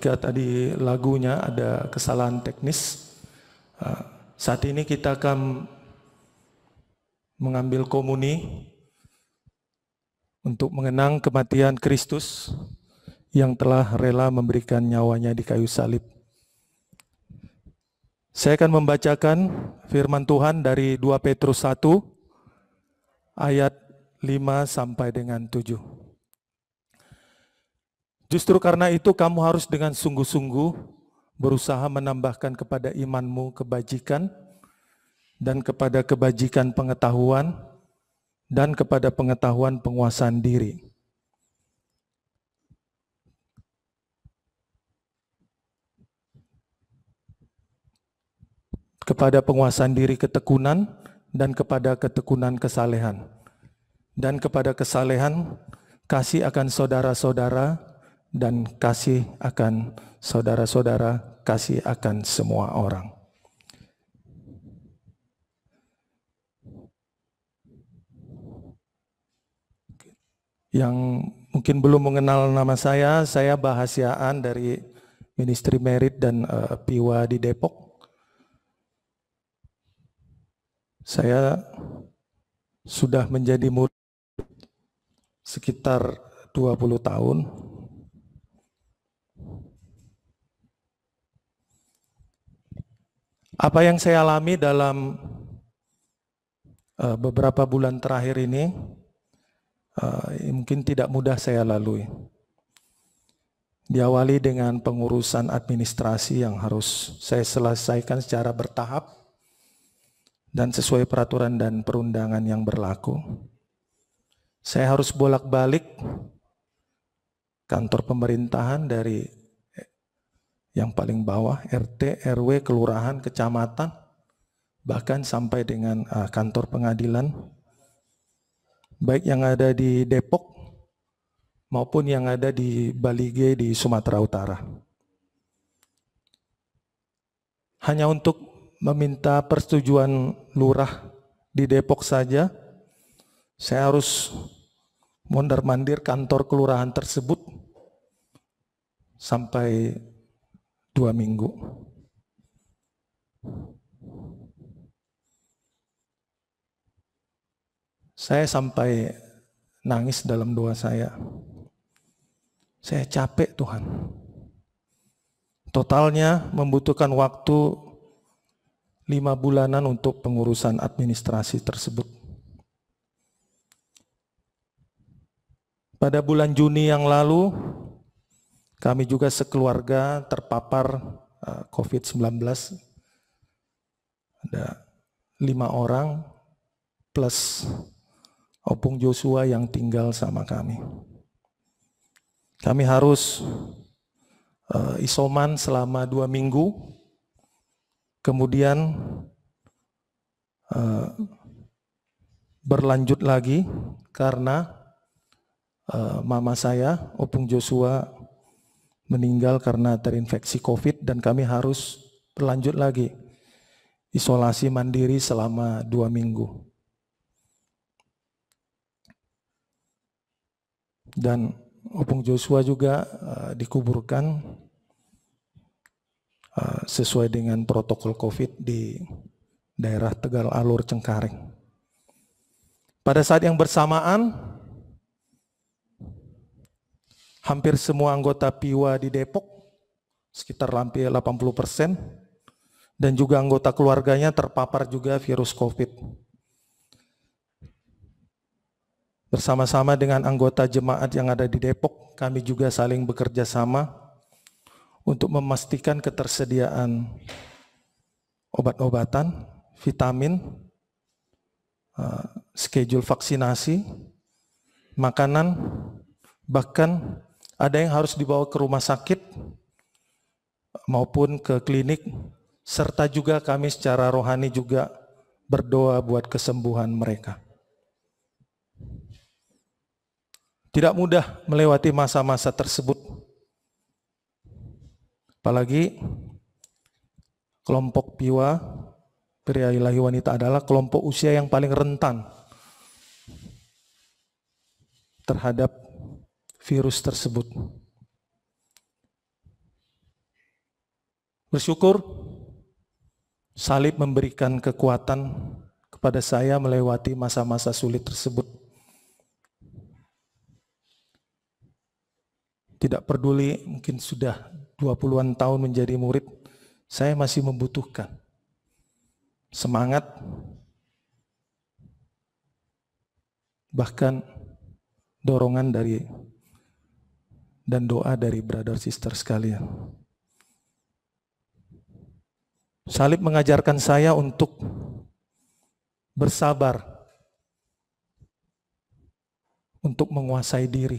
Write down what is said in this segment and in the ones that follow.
Jika tadi lagunya ada kesalahan teknis, eh, saat ini kita akan mengambil komuni untuk mengenang kematian Kristus yang telah rela memberikan nyawanya di kayu salib. Saya akan membacakan firman Tuhan dari 2 Petrus 1 ayat 5 sampai dengan 7. Justru karena itu kamu harus dengan sungguh-sungguh berusaha menambahkan kepada imanmu kebajikan dan kepada kebajikan pengetahuan dan kepada pengetahuan penguasaan diri. kepada penguasaan diri ketekunan dan kepada ketekunan kesalehan. Dan kepada kesalehan, kasih akan saudara-saudara dan kasih akan saudara-saudara, kasih akan semua orang. Yang mungkin belum mengenal nama saya, saya bahasiaan dari Ministry Merit dan uh, Piwa di Depok. Saya sudah menjadi murid sekitar 20 tahun. Apa yang saya alami dalam uh, beberapa bulan terakhir ini uh, mungkin tidak mudah saya lalui. Diawali dengan pengurusan administrasi yang harus saya selesaikan secara bertahap dan sesuai peraturan dan perundangan yang berlaku. Saya harus bolak-balik kantor pemerintahan dari yang paling bawah, RT, RW, kelurahan, kecamatan, bahkan sampai dengan uh, kantor pengadilan, baik yang ada di Depok maupun yang ada di Balige di Sumatera Utara. Hanya untuk meminta persetujuan lurah di Depok saja, saya harus mondar mandir kantor kelurahan tersebut sampai dua minggu. Saya sampai nangis dalam doa saya. Saya capek Tuhan. Totalnya membutuhkan waktu lima bulanan untuk pengurusan administrasi tersebut. Pada bulan Juni yang lalu, kami juga sekeluarga terpapar eh, COVID-19. Ada lima orang plus opung Joshua yang tinggal sama kami. Kami harus uh, isoman selama dua minggu, kemudian eh, berlanjut lagi karena mama saya, opung Joshua meninggal karena terinfeksi COVID dan kami harus berlanjut lagi isolasi mandiri selama dua minggu. Dan Opung Joshua juga uh, dikuburkan uh, sesuai dengan protokol COVID di daerah Tegal Alur Cengkareng. Pada saat yang bersamaan, hampir semua anggota Piwa di Depok, sekitar hampir 80 persen, dan juga anggota keluarganya terpapar juga virus COVID. Bersama-sama dengan anggota jemaat yang ada di Depok, kami juga saling bekerja sama untuk memastikan ketersediaan obat-obatan, vitamin, eh, schedule vaksinasi, makanan, bahkan ada yang harus dibawa ke rumah sakit maupun ke klinik, serta juga kami secara rohani juga berdoa buat kesembuhan mereka. Tidak mudah melewati masa-masa tersebut. Apalagi kelompok piwa, pria ilahi wanita adalah kelompok usia yang paling rentan terhadap virus tersebut. Bersyukur salib memberikan kekuatan kepada saya melewati masa-masa sulit tersebut. Tidak peduli mungkin sudah 20-an tahun menjadi murid, saya masih membutuhkan semangat bahkan dorongan dari dan doa dari brother sister sekalian. Salib mengajarkan saya untuk bersabar, untuk menguasai diri,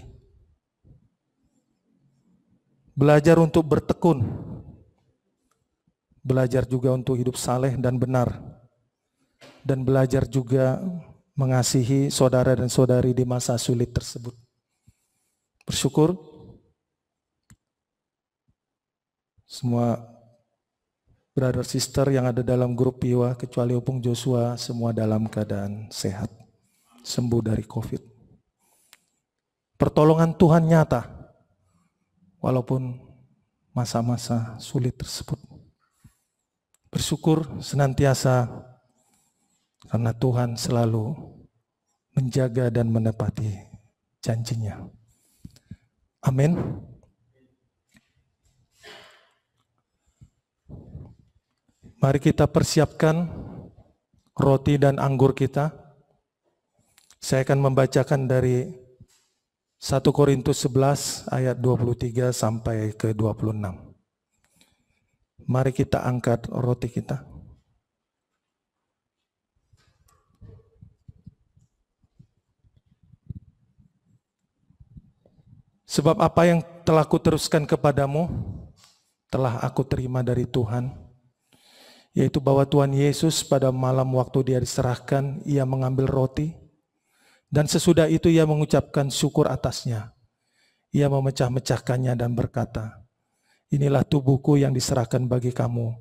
belajar untuk bertekun, belajar juga untuk hidup saleh dan benar, dan belajar juga mengasihi saudara dan saudari di masa sulit tersebut. Bersyukur semua brother sister yang ada dalam grup Piwa kecuali Opung Joshua semua dalam keadaan sehat, sembuh dari COVID. Pertolongan Tuhan nyata, walaupun masa-masa sulit tersebut. Bersyukur senantiasa karena Tuhan selalu menjaga dan menepati janjinya. Amin. Mari kita persiapkan roti dan anggur kita. Saya akan membacakan dari 1 Korintus 11 ayat 23 sampai ke 26. Mari kita angkat roti kita. Sebab apa yang telah kuteruskan kepadamu, telah aku terima dari Tuhan yaitu bahwa Tuhan Yesus pada malam waktu dia diserahkan, ia mengambil roti, dan sesudah itu ia mengucapkan syukur atasnya. Ia memecah-mecahkannya dan berkata, Inilah tubuhku yang diserahkan bagi kamu,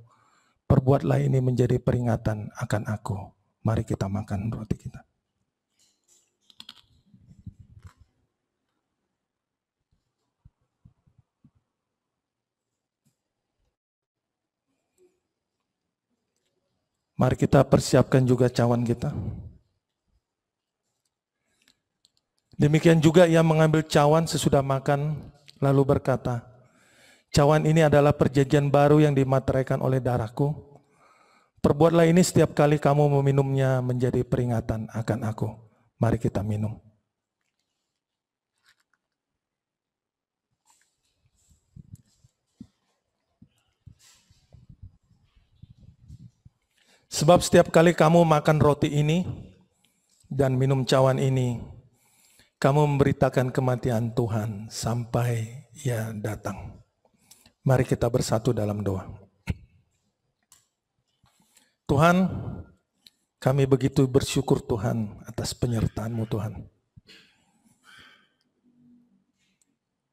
perbuatlah ini menjadi peringatan akan aku. Mari kita makan roti kita. Mari kita persiapkan juga cawan kita. Demikian juga ia mengambil cawan sesudah makan, lalu berkata, Cawan ini adalah perjanjian baru yang dimateraikan oleh darahku. Perbuatlah ini setiap kali kamu meminumnya menjadi peringatan akan aku. Mari kita minum. Sebab setiap kali kamu makan roti ini dan minum cawan ini, kamu memberitakan kematian Tuhan sampai ia datang. Mari kita bersatu dalam doa. Tuhan, kami begitu bersyukur Tuhan atas penyertaan-Mu Tuhan.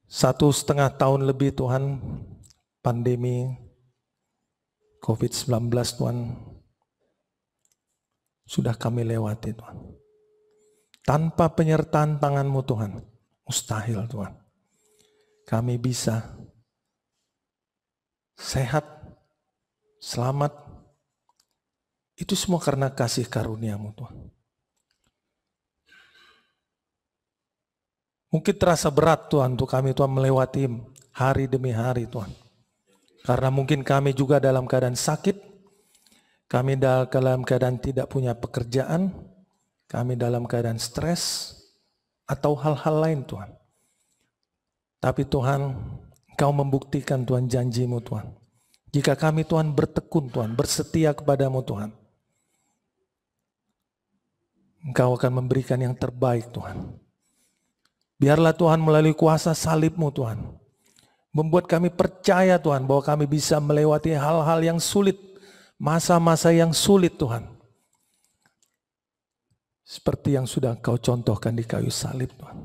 Satu setengah tahun lebih Tuhan, pandemi COVID-19 Tuhan, sudah kami lewati Tuhan. Tanpa penyertaan tanganmu Tuhan, mustahil Tuhan. Kami bisa sehat, selamat. Itu semua karena kasih karuniamu Tuhan. Mungkin terasa berat Tuhan untuk kami Tuhan melewati hari demi hari Tuhan. Karena mungkin kami juga dalam keadaan sakit, kami dalam keadaan tidak punya pekerjaan, kami dalam keadaan stres, atau hal-hal lain Tuhan. Tapi Tuhan, Engkau membuktikan Tuhan janjimu Tuhan. Jika kami Tuhan bertekun Tuhan, bersetia kepadamu Tuhan. Engkau akan memberikan yang terbaik Tuhan. Biarlah Tuhan melalui kuasa salibmu Tuhan. Membuat kami percaya Tuhan bahwa kami bisa melewati hal-hal yang sulit Masa-masa yang sulit Tuhan. Seperti yang sudah kau contohkan di kayu salib Tuhan.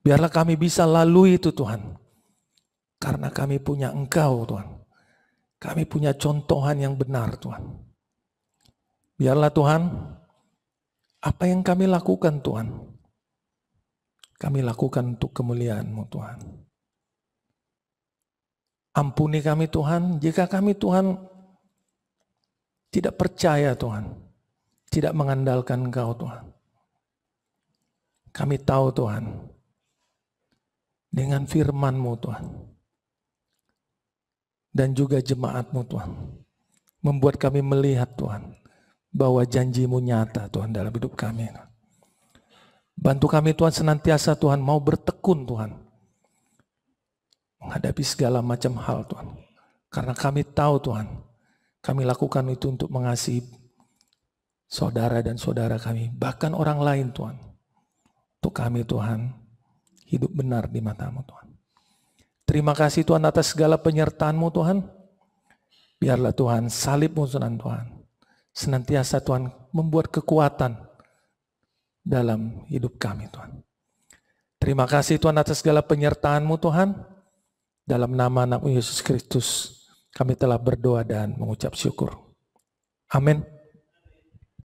Biarlah kami bisa lalui itu Tuhan. Karena kami punya engkau Tuhan. Kami punya contohan yang benar Tuhan. Biarlah Tuhan, apa yang kami lakukan Tuhan, kami lakukan untuk kemuliaan-Mu Tuhan. Ampuni kami Tuhan, jika kami Tuhan tidak percaya Tuhan. Tidak mengandalkan Engkau Tuhan. Kami tahu Tuhan. Dengan firman-Mu Tuhan. Dan juga jemaat-Mu Tuhan. Membuat kami melihat Tuhan. Bahwa janji-Mu nyata Tuhan dalam hidup kami. Bantu kami Tuhan senantiasa Tuhan mau bertekun Tuhan. Menghadapi segala macam hal Tuhan. Karena kami tahu Tuhan kami lakukan itu untuk mengasihi saudara dan saudara kami, bahkan orang lain Tuhan. Untuk kami Tuhan, hidup benar di matamu Tuhan. Terima kasih Tuhan atas segala penyertaanmu Tuhan. Biarlah Tuhan salib Tuhan Tuhan. Senantiasa Tuhan membuat kekuatan dalam hidup kami Tuhan. Terima kasih Tuhan atas segala penyertaanmu Tuhan. Dalam nama anakmu Yesus Kristus kami telah berdoa dan mengucap syukur. Amin.